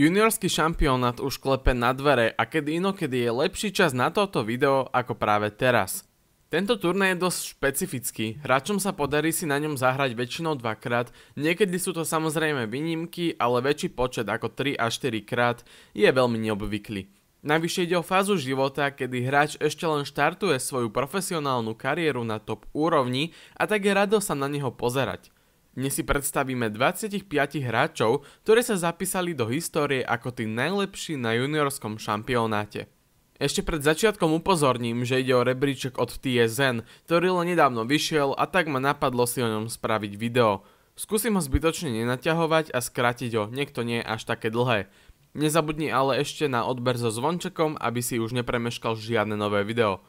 Juniorský šampionát už klepe na dvere a kedy inokedy je lepší čas na toto video ako práve teraz. Tento turnaj je dosť špecifický, hráčom sa podarí si na ňom zahrať väčšinou dvakrát, niekedy sú to samozrejme výnimky, ale väčší počet ako 3 až 4 krát je veľmi neobvyklý. Najvyššie ide o fázu života, kedy hráč ešte len štartuje svoju profesionálnu kariéru na top úrovni a tak je rado sa na neho pozerať. Dnes si predstavíme 25 hráčov, ktorí sa zapísali do histórie ako tí najlepší na juniorskom šampionáte. Ešte pred začiatkom upozorním, že ide o rebríček od TSN, ktorý len nedávno vyšiel a tak ma napadlo si o ňom spraviť video. Skúsim ho zbytočne nenaťahovať a skrátiť ho, niekto nie je až také dlhé. Nezabudni ale ešte na odber so zvončekom, aby si už nepremeškal žiadne nové video.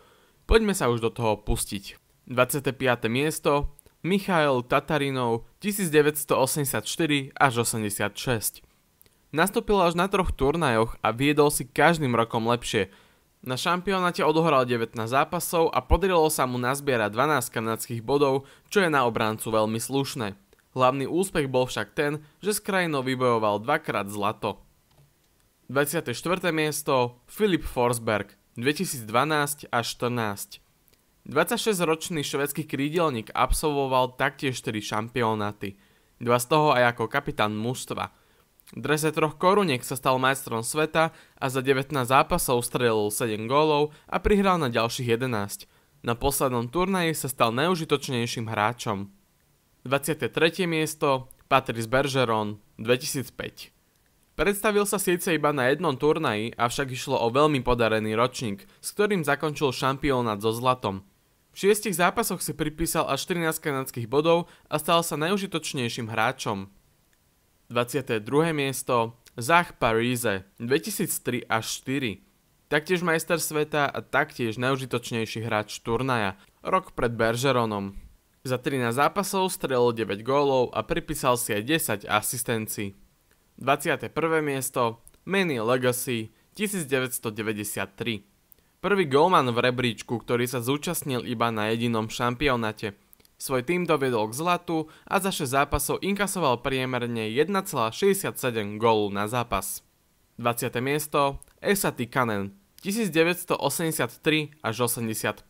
Poďme sa už do toho pustiť. 25. miesto, Michail Tatarinov 1984 až 86. Nastúpil až na troch turnajoch a viedol si každým rokom lepšie. Na šampionáte odohral 19 zápasov a podarilo sa mu nazbierať 12 kanadských bodov, čo je na obráncu veľmi slušné. Hlavný úspech bol však ten, že z krajinou vybojoval dvakrát zlato. 24. miesto Filip Forsberg 2012 až 14. 26-ročný švedský krídelník absolvoval taktiež 4 šampionáty, dva z toho aj ako kapitán mužstva. V drese troch koruniek sa stal majstrom sveta a za 19 zápasov strelil 7 gólov a prihral na ďalších 11. Na poslednom turnaji sa stal najužitočnejším hráčom. 23. miesto Patrice Bergeron 2005 Predstavil sa síce iba na jednom turnaji, avšak išlo o veľmi podarený ročník, s ktorým zakončil šampionát so zlatom – v šiestich zápasoch si pripísal až 14 kanadských bodov a stal sa najužitočnejším hráčom. 22. miesto Zach Parise 2003 až 4 taktiež majster sveta a taktiež najužitočnejší hráč turnaja, rok pred Bergeronom. Za 13 zápasov strelil 9 gólov a pripísal si aj 10 asistencií. 21. miesto Manny Legacy 1993 Prvý golman v rebríčku, ktorý sa zúčastnil iba na jedinom šampionáte. Svoj tým doviedol k zlatu a za 6 zápasov inkasoval priemerne 1,67 gólu na zápas. 20. miesto Esati Kanen 1983 až 85.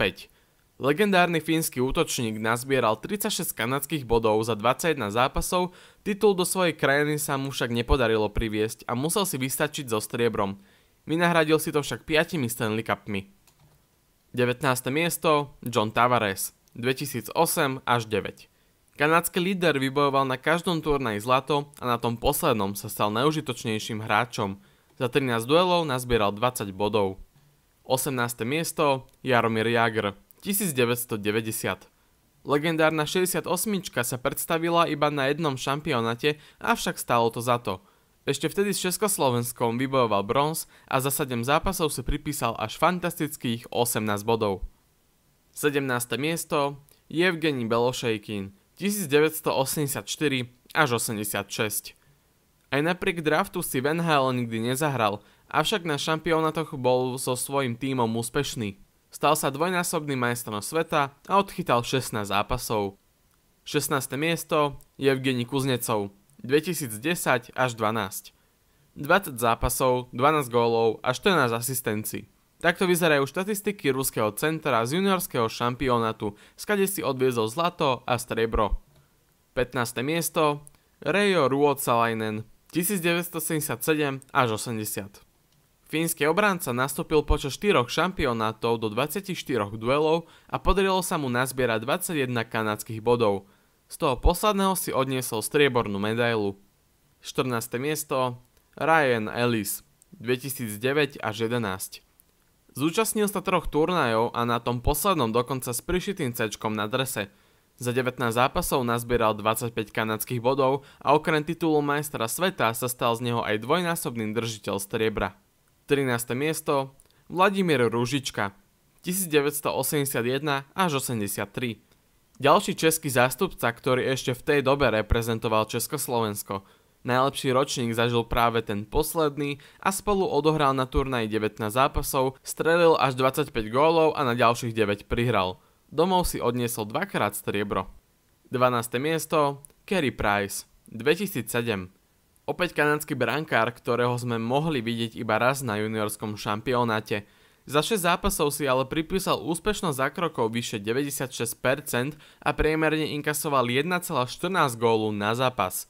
Legendárny fínsky útočník nazbieral 36 kanadských bodov za 21 zápasov, titul do svojej krajiny sa mu však nepodarilo priviesť a musel si vystačiť so striebrom. Vynahradil si to však 5 Stanley Cupmi. 19. miesto John Tavares 2008 až 9. Kanadský líder vybojoval na každom turnaji zlato a na tom poslednom sa stal najužitočnejším hráčom. Za 13 duelov nazbieral 20 bodov. 18. miesto Jaromir Jagr 1990. Legendárna 68 sa predstavila iba na jednom šampionate, avšak stalo to za to – ešte vtedy s Československom vybojoval bronz a za 7 zápasov si pripísal až fantastických 18 bodov. 17. miesto Evgeni Belošejkin 1984 až 86. Aj napriek draftu si Van Halen nikdy nezahral, avšak na šampionátoch bol so svojím tímom úspešný. Stal sa dvojnásobným majstrom sveta a odchytal 16 zápasov. 16. miesto Evgeni Kuznecov 2010 až 12. 20 zápasov, 12 gólov a 14 asistencií. Takto vyzerajú štatistiky ruského centra z juniorského šampionátu, skade si odviezol zlato a strebro. 15. miesto Rejo Ruotsalainen 1977 až 80. Fínsky obránca nastúpil počas 4 šampionátov do 24 duelov a podarilo sa mu nazbierať 21 kanadských bodov – z toho posledného si odniesol striebornú medailu. 14. miesto Ryan Ellis 2009 až 11. Zúčastnil sa troch turnajov a na tom poslednom dokonca s prišitým cečkom na drese. Za 19 zápasov nazbieral 25 kanadských bodov a okrem titulu majstra sveta sa stal z neho aj dvojnásobný držiteľ striebra. 13. miesto Vladimír Rúžička 1981 až 83 ďalší český zástupca, ktorý ešte v tej dobe reprezentoval Československo. Najlepší ročník zažil práve ten posledný a spolu odohral na turnaji 19 zápasov, strelil až 25 gólov a na ďalších 9 prihral. Domov si odniesol dvakrát striebro. 12. miesto Kerry Price 2007 Opäť kanadský brankár, ktorého sme mohli vidieť iba raz na juniorskom šampionáte – za 6 zápasov si ale pripísal úspešnosť krokov vyše 96% a priemerne inkasoval 1,14 gólu na zápas.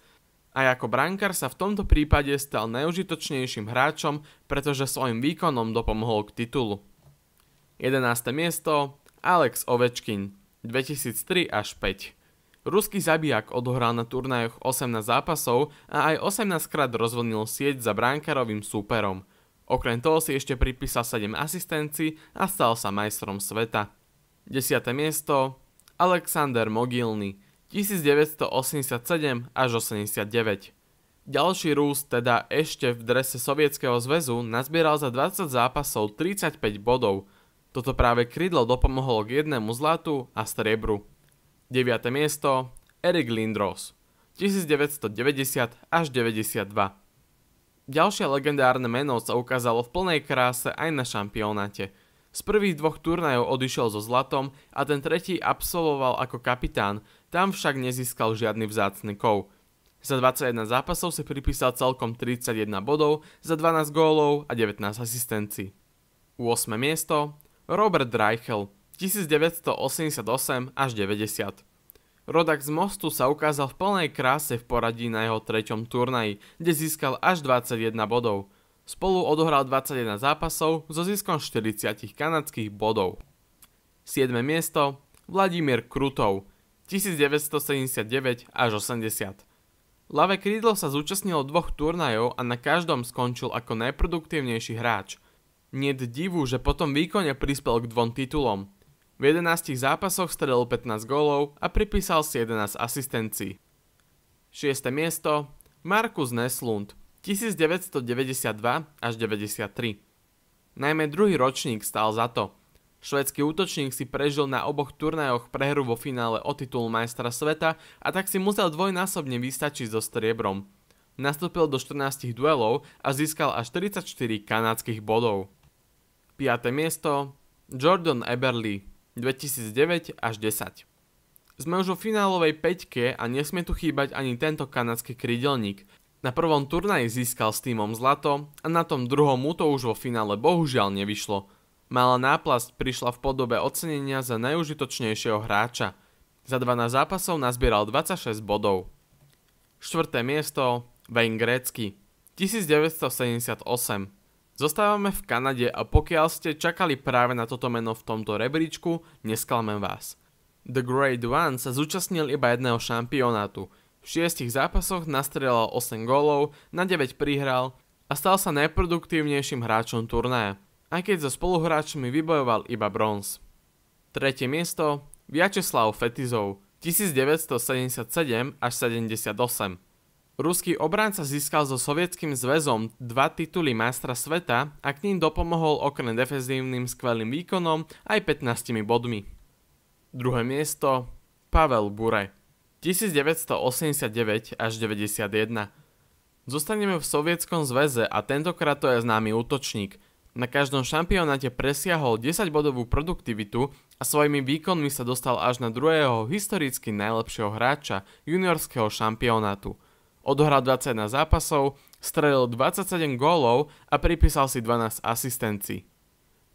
A ako brankár sa v tomto prípade stal najužitočnejším hráčom, pretože svojim výkonom dopomohol k titulu. 11. miesto Alex Ovečkin 2003 až 5 Ruský zabijak odohral na turnajoch 18 zápasov a aj 18 krát rozvonil sieť za bránkarovým súperom – Okrem toho si ešte pripísal 7 asistencií a stal sa majstrom sveta. 10. miesto Alexander Mogilny 1987 až 89. Ďalší rúst teda ešte v drese Sovietskeho zväzu nazbieral za 20 zápasov 35 bodov. Toto práve krydlo dopomohlo k jednému zlatu a striebru. 9. miesto Erik Lindros 1990 až 92. Ďalšie legendárne meno sa ukázalo v plnej kráse aj na šampionáte. Z prvých dvoch turnajov odišiel so zlatom a ten tretí absolvoval ako kapitán, tam však nezískal žiadny vzácny kov. Za 21 zápasov si pripísal celkom 31 bodov, za 12 gólov a 19 asistencií. 8. miesto Robert Reichel 1988 až 90. Rodak z Mostu sa ukázal v plnej kráse v poradí na jeho treťom turnaji, kde získal až 21 bodov. Spolu odohral 21 zápasov so ziskom 40 kanadských bodov. 7. miesto Vladimír Krutov 1979 až 80. Lave Krídlo sa zúčastnilo dvoch turnajov a na každom skončil ako najproduktívnejší hráč. Niet divu, že potom výkone prispel k dvom titulom. V 11 zápasoch strelil 15 gólov a pripísal si 11 asistencií. 6. miesto Markus Neslund 1992 až 93. Najmä druhý ročník stál za to. Švedský útočník si prežil na oboch turnajoch prehru vo finále o titul majstra sveta a tak si musel dvojnásobne vystačiť so striebrom. Nastúpil do 14 duelov a získal až 44 kanadských bodov. 5. miesto Jordan Eberly 2009 až 10. Sme už vo finálovej peťke a nesmie tu chýbať ani tento kanadský krydelník. Na prvom turnaji získal s týmom zlato a na tom druhom mu to už vo finále bohužiaľ nevyšlo. Malá náplast prišla v podobe ocenenia za najužitočnejšieho hráča. Za 12 zápasov nazbieral 26 bodov. 4. miesto Wayne grécky 1978 Zostávame v Kanade a pokiaľ ste čakali práve na toto meno v tomto rebríčku, nesklamem vás. The Great One sa zúčastnil iba jedného šampionátu. V šiestich zápasoch nastrelal 8 gólov, na 9 prihral a stal sa najproduktívnejším hráčom turnaja, aj keď so spoluhráčmi vybojoval iba bronz. Tretie miesto Vyacheslav Fetizov 1977 až 78. Ruský obranca získal so Sovietským zväzom dva tituly majstra sveta a k ním dopomohol okrem defenzívnym skvelým výkonom aj 15 bodmi. Druhé miesto Pavel Bure 1989 až 91 Zostaneme v Sovietskom zväze a tentokrát to je známy útočník. Na každom šampionáte presiahol 10-bodovú produktivitu a svojimi výkonmi sa dostal až na druhého historicky najlepšieho hráča juniorského šampionátu – Odohral 21 zápasov, strelil 27 gólov a pripísal si 12 asistencií.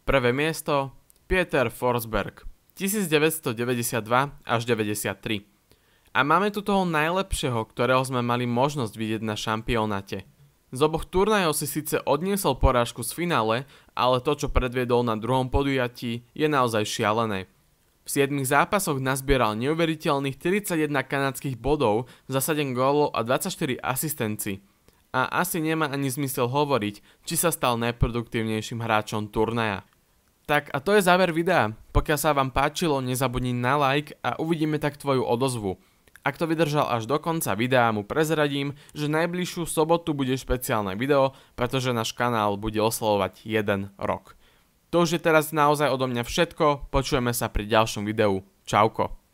Prvé miesto Peter Forsberg 1992 až 93. A máme tu toho najlepšieho, ktorého sme mali možnosť vidieť na šampionáte. Z oboch turnajov si síce odniesol porážku z finále, ale to, čo predviedol na druhom podujatí, je naozaj šialené. V 7 zápasoch nazbieral neuveriteľných 31 kanadských bodov, za 7 gólov a 24 asistenci. A asi nemá ani zmysel hovoriť, či sa stal najproduktívnejším hráčom turnaja. Tak a to je záver videa. Pokiaľ sa vám páčilo, nezabudni na like a uvidíme tak tvoju odozvu. Ak to vydržal až do konca videa, mu prezradím, že najbližšiu sobotu bude špeciálne video, pretože náš kanál bude oslovovať 1 rok. To už je teraz naozaj odo mňa všetko, počujeme sa pri ďalšom videu. Čauko.